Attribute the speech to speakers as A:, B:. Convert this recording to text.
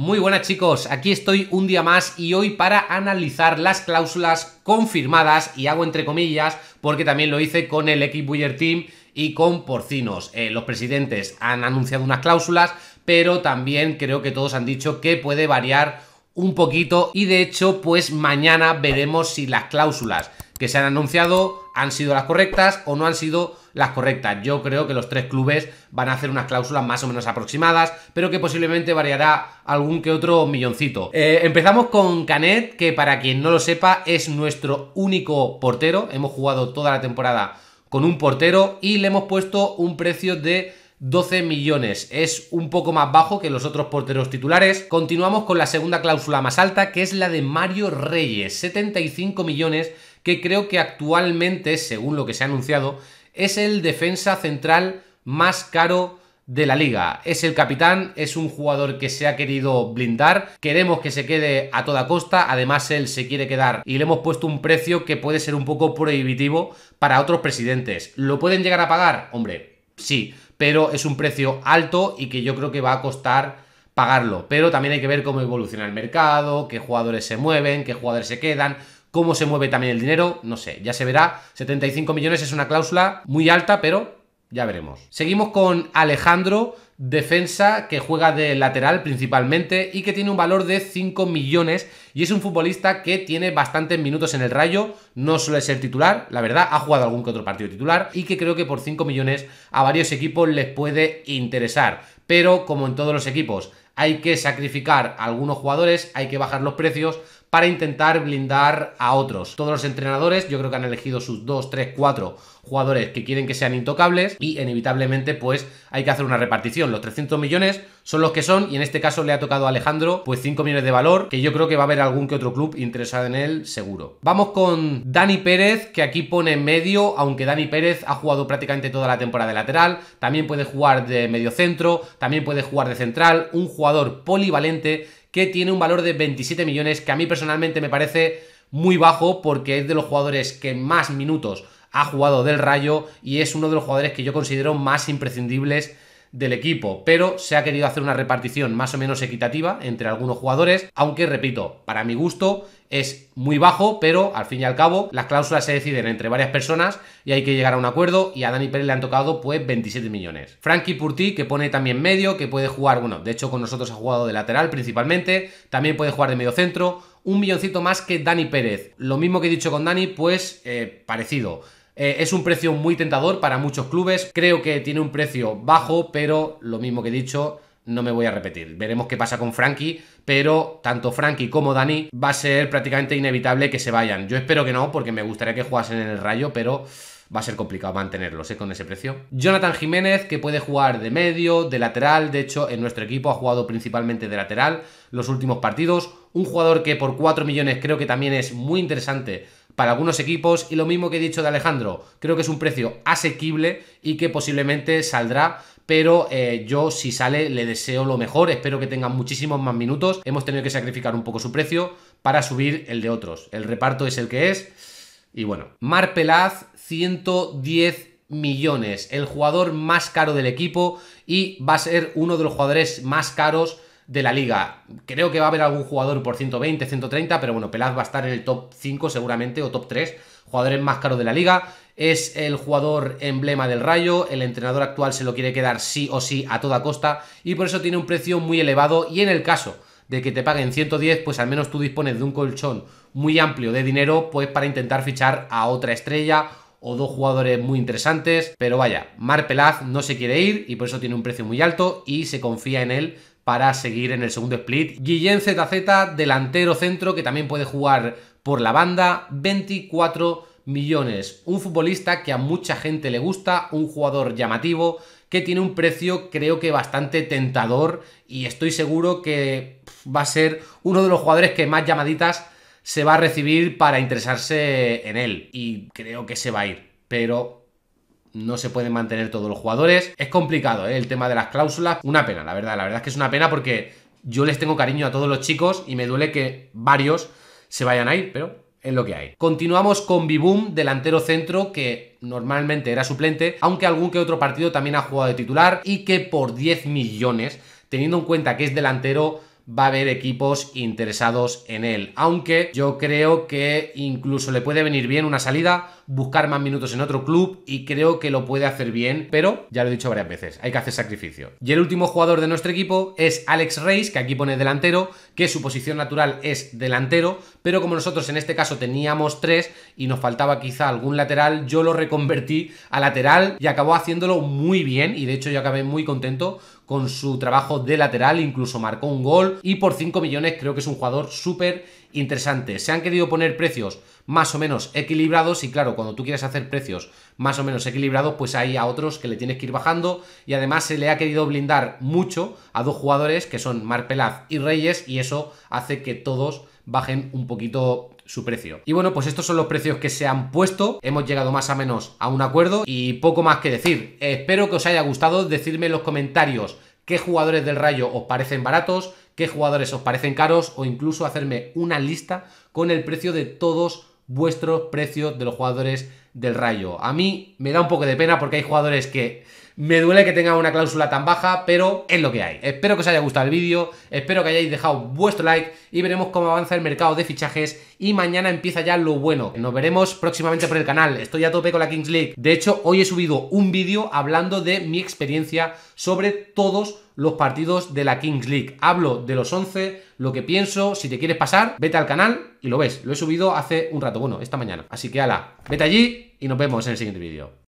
A: Muy buenas chicos, aquí estoy un día más y hoy para analizar las cláusulas confirmadas y hago entre comillas porque también lo hice con el Equipuyer Team y con Porcinos. Eh, los presidentes han anunciado unas cláusulas pero también creo que todos han dicho que puede variar un poquito y de hecho pues mañana veremos si las cláusulas que se han anunciado han sido las correctas o no han sido las correctas. Yo creo que los tres clubes van a hacer unas cláusulas más o menos aproximadas, pero que posiblemente variará algún que otro milloncito. Eh, empezamos con Canet, que para quien no lo sepa es nuestro único portero. Hemos jugado toda la temporada con un portero y le hemos puesto un precio de 12 millones. Es un poco más bajo que los otros porteros titulares. Continuamos con la segunda cláusula más alta, que es la de Mario Reyes, 75 millones que creo que actualmente, según lo que se ha anunciado, es el defensa central más caro de la liga. Es el capitán, es un jugador que se ha querido blindar, queremos que se quede a toda costa, además él se quiere quedar y le hemos puesto un precio que puede ser un poco prohibitivo para otros presidentes. ¿Lo pueden llegar a pagar? Hombre, sí, pero es un precio alto y que yo creo que va a costar pagarlo. Pero también hay que ver cómo evoluciona el mercado, qué jugadores se mueven, qué jugadores se quedan cómo se mueve también el dinero, no sé, ya se verá. 75 millones es una cláusula muy alta, pero ya veremos. Seguimos con Alejandro, defensa que juega de lateral principalmente y que tiene un valor de 5 millones y es un futbolista que tiene bastantes minutos en el rayo, no suele ser titular, la verdad, ha jugado algún que otro partido titular y que creo que por 5 millones a varios equipos les puede interesar. Pero como en todos los equipos, hay que sacrificar a algunos jugadores, hay que bajar los precios para intentar blindar a otros. Todos los entrenadores yo creo que han elegido sus 2, 3, 4 jugadores que quieren que sean intocables y inevitablemente pues hay que hacer una repartición. Los 300 millones son los que son y en este caso le ha tocado a Alejandro pues 5 millones de valor que yo creo que va a haber algún que otro club interesado en él seguro. Vamos con Dani Pérez que aquí pone en medio aunque Dani Pérez ha jugado prácticamente toda la temporada de lateral, también puede jugar de medio centro, también puede jugar de central, un jugador polivalente que tiene un valor de 27 millones que a mí personalmente me parece muy bajo porque es de los jugadores que más minutos ha jugado del Rayo y es uno de los jugadores que yo considero más imprescindibles del equipo, pero se ha querido hacer una repartición más o menos equitativa entre algunos jugadores, aunque repito, para mi gusto es muy bajo, pero al fin y al cabo las cláusulas se deciden entre varias personas y hay que llegar a un acuerdo y a Dani Pérez le han tocado pues 27 millones. Frankie Purti que pone también medio, que puede jugar, bueno, de hecho con nosotros ha jugado de lateral principalmente, también puede jugar de medio centro, un milloncito más que Dani Pérez. Lo mismo que he dicho con Dani, pues eh, parecido. Eh, es un precio muy tentador para muchos clubes. Creo que tiene un precio bajo, pero lo mismo que he dicho, no me voy a repetir. Veremos qué pasa con Frankie, pero tanto Frankie como Dani va a ser prácticamente inevitable que se vayan. Yo espero que no, porque me gustaría que jugasen en el rayo, pero va a ser complicado mantenerlos ¿eh? con ese precio. Jonathan Jiménez, que puede jugar de medio, de lateral, de hecho en nuestro equipo ha jugado principalmente de lateral los últimos partidos. Un jugador que por 4 millones creo que también es muy interesante para algunos equipos y lo mismo que he dicho de Alejandro, creo que es un precio asequible y que posiblemente saldrá pero eh, yo si sale le deseo lo mejor, espero que tenga muchísimos más minutos, hemos tenido que sacrificar un poco su precio para subir el de otros, el reparto es el que es y bueno, Mar Pelaz 110 millones, el jugador más caro del equipo y va a ser uno de los jugadores más caros de la liga. Creo que va a haber algún jugador por 120, 130, pero bueno, Pelaz va a estar en el top 5 seguramente o top 3, jugadores más caros de la liga. Es el jugador emblema del Rayo, el entrenador actual se lo quiere quedar sí o sí a toda costa y por eso tiene un precio muy elevado y en el caso de que te paguen 110, pues al menos tú dispones de un colchón muy amplio de dinero pues para intentar fichar a otra estrella o dos jugadores muy interesantes, pero vaya, Mar Pelaz no se quiere ir y por eso tiene un precio muy alto y se confía en él para seguir en el segundo split. Guillén ZZ, delantero centro, que también puede jugar por la banda, 24 millones. Un futbolista que a mucha gente le gusta, un jugador llamativo, que tiene un precio creo que bastante tentador y estoy seguro que va a ser uno de los jugadores que más llamaditas se va a recibir para interesarse en él y creo que se va a ir. Pero no se pueden mantener todos los jugadores. Es complicado, ¿eh? El tema de las cláusulas. Una pena, la verdad. La verdad es que es una pena porque yo les tengo cariño a todos los chicos y me duele que varios se vayan a ir, pero es lo que hay. Continuamos con Biboom, delantero centro, que normalmente era suplente, aunque algún que otro partido también ha jugado de titular y que por 10 millones, teniendo en cuenta que es delantero, va a haber equipos interesados en él. Aunque yo creo que incluso le puede venir bien una salida, buscar más minutos en otro club y creo que lo puede hacer bien, pero ya lo he dicho varias veces, hay que hacer sacrificio. Y el último jugador de nuestro equipo es Alex Reis, que aquí pone delantero, que su posición natural es delantero, pero como nosotros en este caso teníamos tres y nos faltaba quizá algún lateral, yo lo reconvertí a lateral y acabó haciéndolo muy bien y de hecho yo acabé muy contento con su trabajo de lateral, incluso marcó un gol y por 5 millones creo que es un jugador súper interesante. Se han querido poner precios más o menos equilibrados y claro, cuando tú quieres hacer precios más o menos equilibrados, pues hay a otros que le tienes que ir bajando y además se le ha querido blindar mucho a dos jugadores que son Pelaz y Reyes y eso hace que todos bajen un poquito su precio. Y bueno, pues estos son los precios que se han puesto. Hemos llegado más o menos a un acuerdo y poco más que decir. Espero que os haya gustado. Decidme en los comentarios qué jugadores del Rayo os parecen baratos, qué jugadores os parecen caros o incluso hacerme una lista con el precio de todos vuestros precios de los jugadores del Rayo. A mí me da un poco de pena porque hay jugadores que me duele que tenga una cláusula tan baja, pero es lo que hay. Espero que os haya gustado el vídeo, espero que hayáis dejado vuestro like y veremos cómo avanza el mercado de fichajes y mañana empieza ya lo bueno. Nos veremos próximamente por el canal. Estoy a tope con la Kings League. De hecho, hoy he subido un vídeo hablando de mi experiencia sobre todos los partidos de la Kings League. Hablo de los 11, lo que pienso, si te quieres pasar, vete al canal y lo ves. Lo he subido hace un rato, bueno, esta mañana. Así que ala, vete allí y nos vemos en el siguiente vídeo.